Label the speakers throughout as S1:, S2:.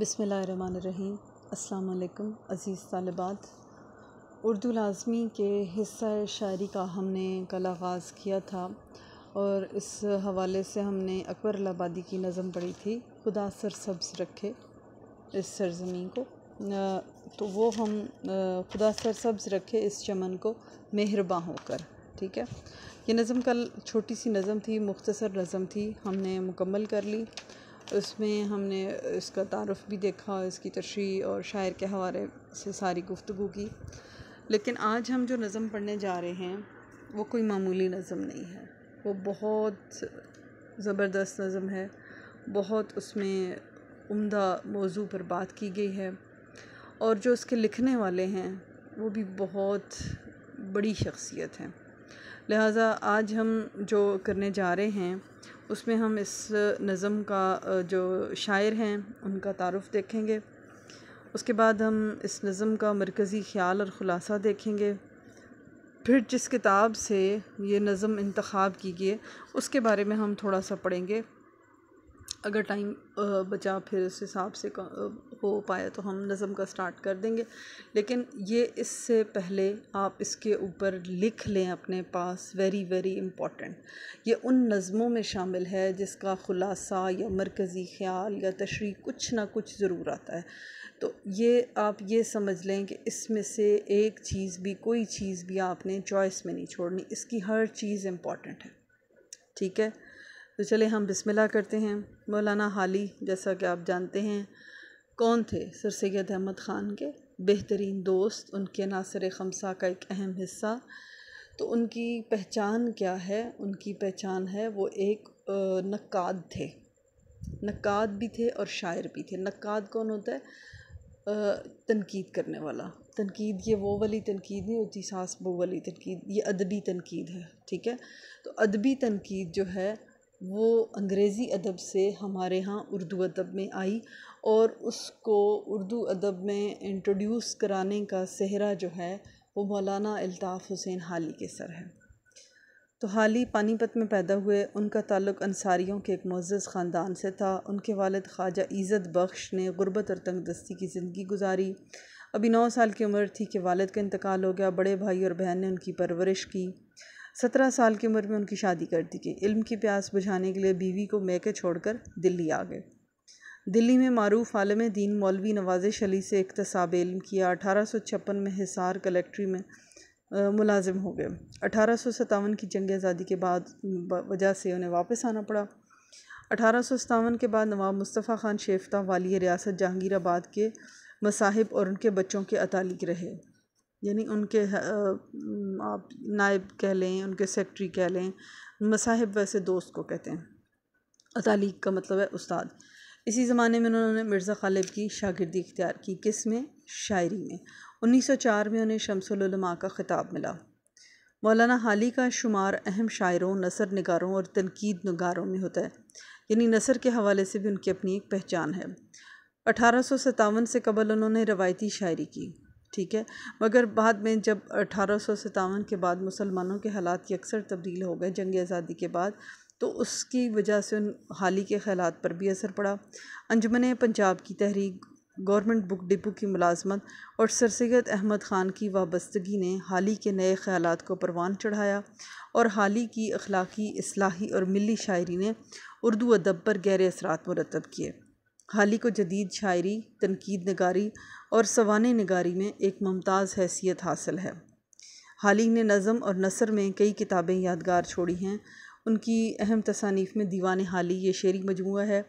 S1: बिसमीम् अल्लाम अज़ीज़ तलबात उर्दू लाजमी के हिस्सा शायरी का हमने कल आगाज़ किया था और इस हवाले से हमने अकबर आबादी की नज़म पढ़ी थी खुदा सर सब्ज़ रखे इस सरजमी को तो वो हम खुदा सर सब्ज़ रखे इस चमन को मेहरबा होकर ठीक है ये नज़म कल छोटी सी नज़म थी मुख्तसर नज़म थी हमने मुकम्मल कर ली उसमें हमने इसका तारफ़ भी देखा इसकी तशरी और शायर के हवाले से सारी गुफ्तु की लेकिन आज हम जो नज़म पढ़ने जा रहे हैं वो कोई मामूली नज़म नहीं है वो बहुत ज़बरदस्त नज़म है बहुत उसमें उम्दा मौजू पर बात की गई है और जो इसके लिखने वाले हैं वो भी बहुत बड़ी शख्सियत हैं लिहाजा आज हम जो करने जा रहे हैं उसमें हम इस नज़म का जो शायर हैं उनका तारफ़ देखेंगे उसके बाद हम इस नज़म का मरकज़ी ख्याल और ख़ुलासा देखेंगे फिर जिस किताब से ये नज़म इंतखब की गई उसके बारे में हम थोड़ा सा पढ़ेंगे अगर टाइम बचा फिर उस हिसाब से हो पाया तो हम नज़म का स्टार्ट कर देंगे लेकिन ये इससे पहले आप इसके ऊपर लिख लें अपने पास वेरी वेरी इम्पॉर्टेंट ये उन नज़मों में शामिल है जिसका ख़ुलासा या मरकज़ी ख्याल या तशरी कुछ ना कुछ ज़रूर आता है तो ये आप ये समझ लें कि इसमें से एक चीज़ भी कोई चीज़ भी आपने चॉइस में नहीं छोड़नी इसकी हर चीज़ इम्पॉर्टेंट है ठीक है तो चले हम बिस्मिल्लाह करते हैं मौलाना हाली जैसा कि आप जानते हैं कौन थे सर सैद अहमद ख़ान के बेहतरीन दोस्त उनके नासर खमसा का एक अहम हिस्सा तो उनकी पहचान क्या है उनकी पहचान है वो एक नक्काद थे नक्काद भी थे और शायर भी थे नक्काद कौन होता है तनकीद करने वाला तनकीद ये वो वाली तनकीद नहीं होती सास बो वाली तनकीद ये अदबी तनकीद है ठीक है तो अदबी तनकीद जो है वो अंग्रेज़ी अदब से हमारे यहाँ उर्दू अदब में आई और उसको उर्दू अदब में इंट्रोड्यूस कराने का सेहरा जो है वो मौलाना अल्ताफ़ हुसैन हाली के सर है तो हाली पानीपत में पैदा हुए उनका ताल्लुक़ अंसारियों के एक मज़ज़ ख़ानदान से था उनके वालद ख्वाजा इज़त बख्श ने गुरबत और तंगदस्ती की ज़िंदगी गुजारी अभी नौ साल की उम्र थी कि वालद का इंतकाल हो गया बड़े भाई और बहन ने उनकी परवरिश की सत्रह साल की उम्र में उनकी शादी कर दी गई इल्म की प्यास बुझाने के लिए बीवी को मैके छोड़कर दिल्ली आ गए दिल्ली में मरूफ आलम दीन मौलवी नवाज शली से इकतसाब इल्म किया अठारह सौ छप्पन में हिसार कलेक्ट्री में मुलाजिम हो गए अठारह सौ सतावन की जंग आज़ादी के बाद वजह से उन्हें वापस आना पड़ा अठारह सौ सतावन के बाद नवाब मुस्तफ़ा ख़ान शेफ्ता वाली रियासत जहांगीराबाद के मसाहिब और उनके बच्चों के अतालिक रहे यानी उनके आप नायब कह लें उनके सेक्रेटरी कह लें मसाहिब वैसे दोस्त को कहते हैं अतालीक का मतलब है उस्ताद इसी ज़माने में उन्होंने मिर्ज़ा खालिब की शागिर्दी इख्तियार की किस में शायरी में 1904 में उन्हें शमसलमा का ख़िताब मिला मौलाना हाली का शुमार अहम शायरों नसर नगारों और तनकीद नगारों में होता है यानी नसर के हवाले से भी उनकी अपनी एक पहचान है अठारह सौ सतावन से कबल उन्होंने रवायती शायरी की ठीक है मगर बाद में जब अठारह के बाद मुसलमानों के हालात की अक्सर तब्दील हो गए जंग आज़ादी के बाद तो उसकी वजह से उन हाल ही के ख्याल पर भी असर पड़ा अंजमन पंजाब की तहरीक गवर्नमेंट बुक डिपो की मुलाजमत और सर सैद अहमद ख़ान की वाबस्तगी ने हाल ही के नए ख्याल को परवान चढ़ाया और हाल ही की अखलाकी असलाही और मिली शायरी ने उर्दू अदब पर गहरे असरात मरतब किए हाल ही को जदीद शायरी तनकीद नगारी और सवान नगारी में एक मुमताज़ हैसियत हासिल है हाल ही ने नज़म और नसर में कई किताबें यादगार छोड़ी हैं उनकी अहम तसानीफ़ में दीवान हाली ये शेरी मजमू है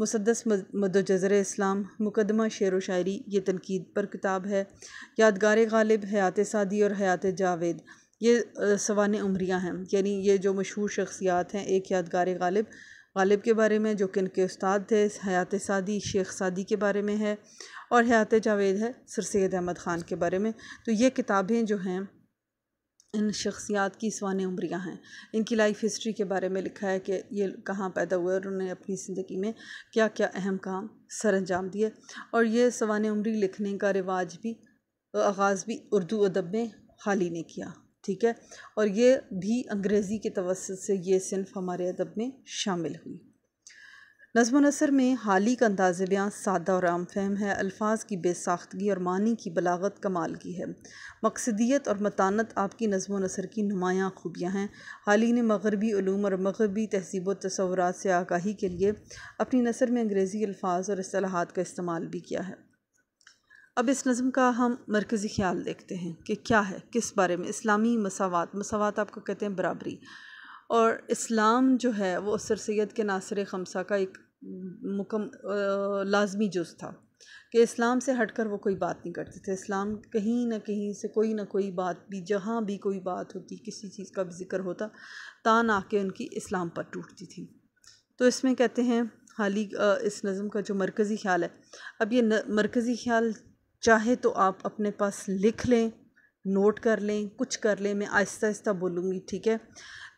S1: मुसदस मदोजर इस्लाम मुकदमा शेर व शायरी ये तनकीद पर किताब है यादगार गालिब हयात सादी और हयात जावेद ये सवान उमरिया हैं यानी ये जो मशहूर शख्सियात हैं एक यादगार गालिब गालिब के बारे में जो कि इनके उस्ताद थे हयात सादी शेख सादी के बारे में है और हयात जावेद है सर सैद अहमद ख़ान के बारे में तो ये किताबें जो हैं इन शख्सियात की सवान उम्रियाँ हैं इनकी लाइफ हिस्ट्री के बारे में लिखा है कि ये कहाँ पैदा हुए और उन्होंने अपनी ज़िंदगी में क्या क्या अहम काम सर अंजाम दिए और ये सवान उम्री लिखने का रिवाज भी आगाज़ भी उर्दू अदब में हाल ही ने किया ठीक है और ये भी अंग्रेज़ी के तवसत से ये सिनफ हमारे अदब में शामिल हुई नज़म नसर में हाली का अंदाज़ बयाँ सादा और आम फहम है अल्फाज की बेसाख्तगी और मानी की बलागत कमाल की है मकसदियत और मतानत आपकी नज़म नसर की नुमायाँ खूबियाँ हैं हाल ही ने मगरबी ूम और मगरबी तहजीब तस्वरत से आगाही के लिए अपनी नसर में अंग्रेज़ी अल्फाज और असलाहत का इस्तेमाल भी किया है अब इस नज़म का हम मरकज़ी ख्याल देखते हैं कि क्या है किस बारे में इस्लामी मसावत मसावत आपको कहते हैं बराबरी और इस्लाम जो है वो सर सैद के नासर खमसा का एक मुकम लाजमी जुज़ था कि इस्लाम से हटकर वो कोई बात नहीं करते थे इस्लाम कहीं ना कहीं से कोई ना कोई बात भी जहाँ भी कोई बात होती किसी चीज़ का भी जिक्र होता तान आके उनकी इस्लाम पर टूटती थी तो इसमें कहते हैं हाली इस नज़म का जो मरकज़ी ख्याल है अब ये मरकज़ी ख्याल चाहे तो आप अपने पास लिख लें नोट कर लें कुछ कर लें मैं आहिस्ता आहिस्ता बोलूँगी ठीक है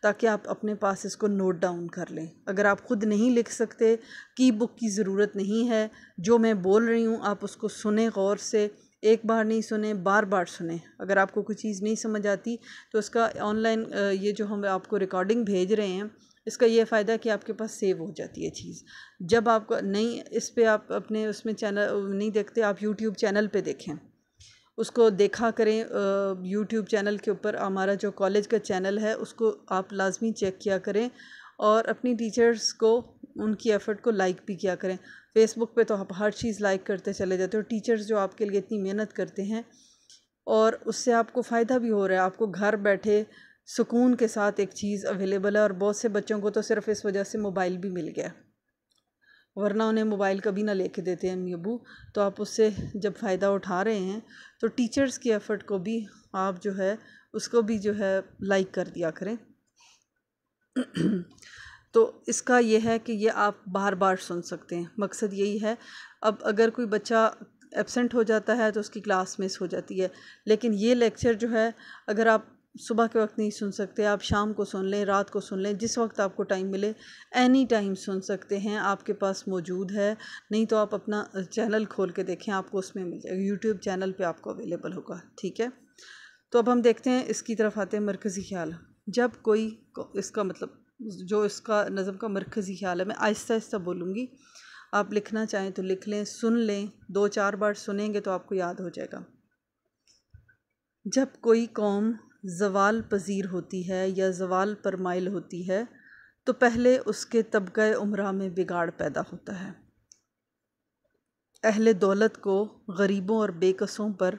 S1: ताकि आप अपने पास इसको नोट डाउन कर लें अगर आप ख़ुद नहीं लिख सकते की बुक की ज़रूरत नहीं है जो मैं बोल रही हूँ आप उसको सुने गौर से एक बार नहीं सुने बार बार सुने अगर आपको कोई चीज़ नहीं समझ आती तो उसका ऑनलाइन ये जो हम आपको रिकॉर्डिंग भेज रहे हैं इसका यह फ़ायदा कि आपके पास सेव हो जाती है चीज़ जब आप नहीं इस पर आप अपने उसमें चैनल नहीं देखते आप यूट्यूब चैनल पर देखें उसको देखा करें यूट्यूब चैनल के ऊपर हमारा जो कॉलेज का चैनल है उसको आप लाजमी चेक किया करें और अपनी टीचर्स को उनकी एफ़र्ट को लाइक भी किया करें फेसबुक पे तो आप हर चीज़ लाइक करते चले जाते हो टीचर्स जो आपके लिए इतनी मेहनत करते हैं और उससे आपको फ़ायदा भी हो रहा है आपको घर बैठे सुकून के साथ एक चीज़ अवेलेबल है और बहुत से बच्चों को तो सिर्फ इस वजह से मोबाइल भी मिल गया वरना उन्हें मोबाइल कभी ना लेके देते अम्मी अबू तो आप उससे जब फ़ायदा उठा रहे हैं तो टीचर्स की एफ़र्ट को भी आप जो है उसको भी जो है लाइक कर दिया करें तो इसका यह है कि ये आप बार बार सुन सकते हैं मकसद यही है अब अगर कोई बच्चा एबसेंट हो जाता है तो उसकी क्लास मिस हो जाती है लेकिन ये लेक्चर जो है अगर आप सुबह के वक्त नहीं सुन सकते आप शाम को सुन लें रात को सुन लें जिस वक्त आपको टाइम मिले एनी टाइम सुन सकते हैं आपके पास मौजूद है नहीं तो आप अपना चैनल खोल के देखें आपको उसमें मिल जाएगा यूट्यूब चैनल पे आपको अवेलेबल होगा ठीक है तो अब हम देखते हैं इसकी तरफ आते हैं मरकज़ी ख्याल जब कोई इसका मतलब जो इसका नज़म का मरकज़ी ख्याल है मैं आहिस्ता आहिस्ता बोलूँगी आप लिखना चाहें तो लिख लें सुन लें दो चार बार सुनेंगे तो आपको याद हो जाएगा जब कोई कौम ज़वाल पज़ीर होती है या ज़वाल पर माइल होती है तो पहले उसके तबके उम्रा में बिगाड़ पैदा होता है अहले दौलत को गरीबों और बेकसों पर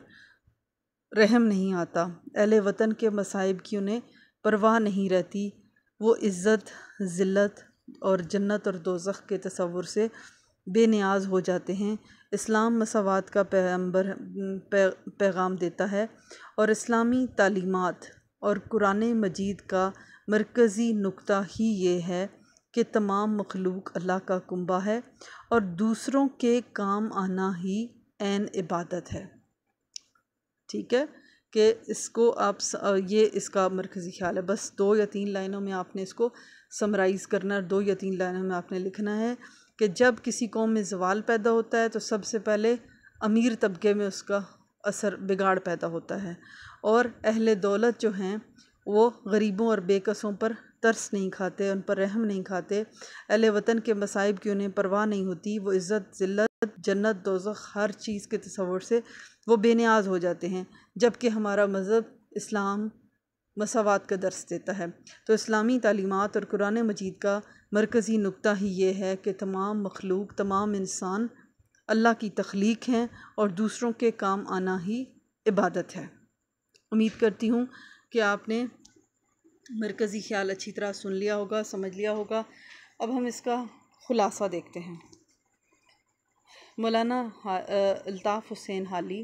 S1: रहम नहीं आता अहले वतन के मसाइब की उन्हें परवाह नहीं रहती वो इज़्ज़त ज़िल्लत और जन्नत और दोजख के तस्वुर से बेनियाज हो जाते हैं इस्लाम मसावत का पैगम्बर पैगाम देता है और इस्लामी तलीमत और कुरान मजीद का मरकज़ी नुकता ही ये है कि तमाम मखलूक अल्लाह का कुंबा है और दूसरों के काम आना ही एन इबादत है ठीक है कि इसको आप ये इसका मरकज़ी ख्याल है बस दो या तीन लाइनों में आपने इसको समराइज़ करना है दो या तीन लाइनों में आपने लिखना है कि जब किसी कौम में जवाल पैदा होता है तो सबसे पहले अमीर तबके में उसका असर बिगाड़ पैदा होता है और अहल दौलत जो हैं वो गरीबों और बेकसों पर तरस नहीं खाते उन पर रहम नहीं खाते अहले वतन के मसाइब की उन्हें परवाह नहीं होती वो इज़्ज़त ज़िल्लत जन्नत दोजख हर चीज़ के तस्वर से वो बेनियाज हो जाते हैं जबकि हमारा मज़हब इस्लाम मसावत का दर्स देता है तो इस्लामी तलीमत और कुरान मजीद का मरकज़ी नुकता ही ये है कि तमाम मखलूक तमाम इंसान अल्लाह की तख्लीक हैं और दूसरों के काम आना ही इबादत है उम्मीद करती हूँ कि आपने मरकज़ी ख्याल अच्छी तरह सुन लिया होगा समझ लिया होगा अब हम इसका ख़ुलासा देखते हैं मौलाना अल्ताफ़ हुसैन हाली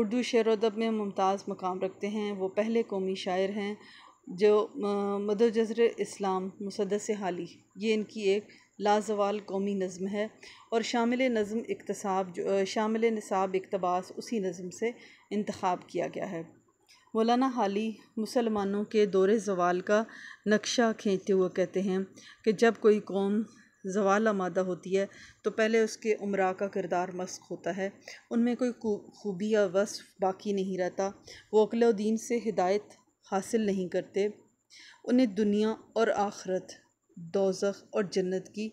S1: उर्दू शेर अदब में मुमताज़ मकाम रखते हैं वो पहले कौमी शायर हैं जो मदर जजर इस्लाम मुसदस हाली ये इनकी एक लाजवाल कौमी नज़म है और शामिल नज़म इकतसाब जो शामिल नसाब इकतबास उसी नज़म से इंतखब किया गया है मौलाना हाली मुसलमानों के दौरे जवाल का नक्शा खींचते हुए कहते हैं कि जब कोई कौम जवाला मादा होती है तो पहले उसके उम्रा का किरदार मस्क होता है उनमें कोई खूबी या वस्फ बाकी नहीं रहता वो अकलाउद्दीन से हिदायत हासिल नहीं करते उन्हें दुनिया और आखरत दोजख और जन्नत की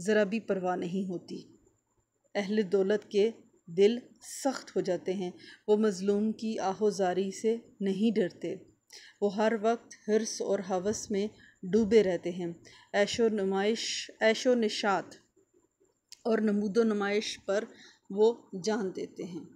S1: ज़रा भी परवाह नहीं होती अहल दौलत के दिल सख्त हो जाते हैं वो मज़लूम की आहोजारी से नहीं डरते वो हर वक्त हर्स और हवस में डूबे रहते हैं ऐशो नुमाइश ऐशो निशात और नमूदो नुमाइश पर वो जान देते हैं